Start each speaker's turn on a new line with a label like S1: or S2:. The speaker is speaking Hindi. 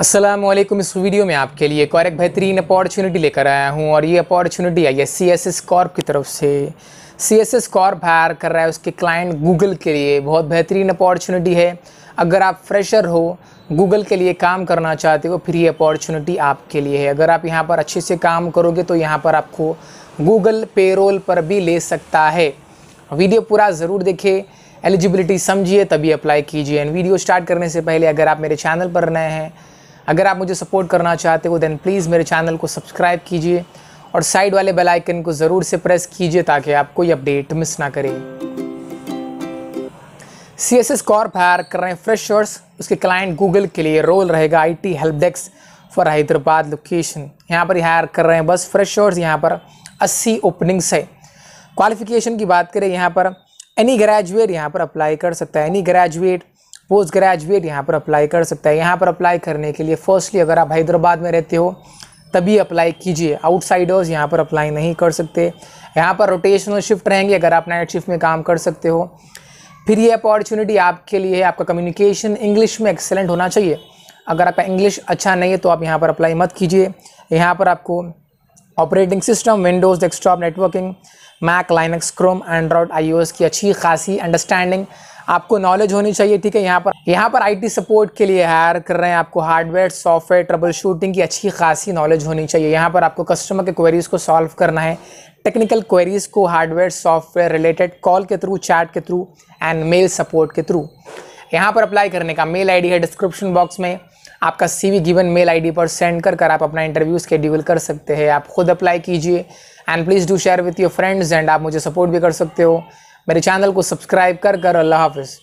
S1: असलम इस वीडियो में आपके लिए एक और एक बेहतरीन अपॉर्चुनिटी लेकर आया हूँ और ये अपॉर्चुनिटी आई है सी एस एस कॉर्प की तरफ से C S S corp hire कर रहा है उसके क्लाइंट गूगल के लिए बहुत बेहतरीन अपॉर्चुनिटी है अगर आप फ्रेशर हो गूगल के लिए काम करना चाहते हो फिर ये अपॉर्चुनिटी आपके लिए है अगर आप यहाँ पर अच्छे से काम करोगे तो यहाँ पर आपको गूगल रोल पर भी ले सकता है वीडियो पूरा ज़रूर देखे एलिजिबिलिटी समझिए तभी अप्लाई कीजिए एंड वीडियो स्टार्ट करने से पहले अगर आप मेरे चैनल पर नए हैं अगर आप मुझे सपोर्ट करना चाहते हो देन प्लीज़ मेरे चैनल को सब्सक्राइब कीजिए और साइड वाले बेल आइकन को ज़रूर से प्रेस कीजिए ताकि आप कोई अपडेट मिस ना करें C S S corp hire कर रहे हैं फ्रेशर्स उसके क्लाइंट गूगल के लिए रोल रहेगा I T help desk for Hyderabad location यहाँ पर हायर कर रहे हैं बस फ्रेशर्स यहाँ पर अस्सी ओपनिंग्स है क्वालिफिकेशन की बात करें यहाँ पर एनी ग्रेजुएट यहाँ पर अप्लाई कर सकता है एनी ग्रेजुएट पोस्ट ग्रेजुएट यहाँ पर अप्लाई कर सकता है यहाँ पर अप्लाई करने के लिए फर्स्टली अगर आप हैदराबाद में रहते हो तभी अप्लाई कीजिए आउटसाइडर्स यहाँ पर अप्लाई नहीं कर सकते यहाँ पर रोटेशनल शिफ्ट रहेंगे अगर आप नाइट शिफ्ट में काम कर सकते हो फिर ये अपॉर्चुनिटी आपके लिए है आपका कम्युनिकेशन इंग्लिश में एक्सेलेंट होना चाहिए अगर आपका इंग्लिश अच्छा नहीं है तो आप यहाँ पर अप्लाई मत कीजिए यहाँ पर आपको operating system Windows desktop networking Mac Linux Chrome Android आई की अच्छी खासी अंडरस्टैंडिंग आपको नॉलेज होनी चाहिए ठीक है यहाँ पर यहाँ पर आईटी सपोर्ट के लिए हायर कर रहे हैं आपको हार्डवेयर सॉफ्टवेयर ट्रबल शूटिंग की अच्छी खासी नॉलेज होनी चाहिए यहाँ पर आपको कस्टमर के क्वेरीज़ को सॉल्व करना है टेक्निकल क्वेरीज़ को हार्डवेयर सॉफ्टवेयर रिलेटेड कॉल के थ्रू चैट के थ्रू एंड मेल सपोर्ट के थ्रू यहाँ पर अप्लाई करने का मेल आई है डिस्क्रिप्शन बॉक्स में आपका सी गिवन मेल आई पर सेंड कर कर आप अपना इंटरव्यू स्केड्यूल कर सकते हैं आप खुद अप्लाई कीजिए and please do share with your friends and आप मुझे सपोर्ट भी कर सकते हो मेरे चैनल को सब्सक्राइब कर कर अल्लाह हाफिज़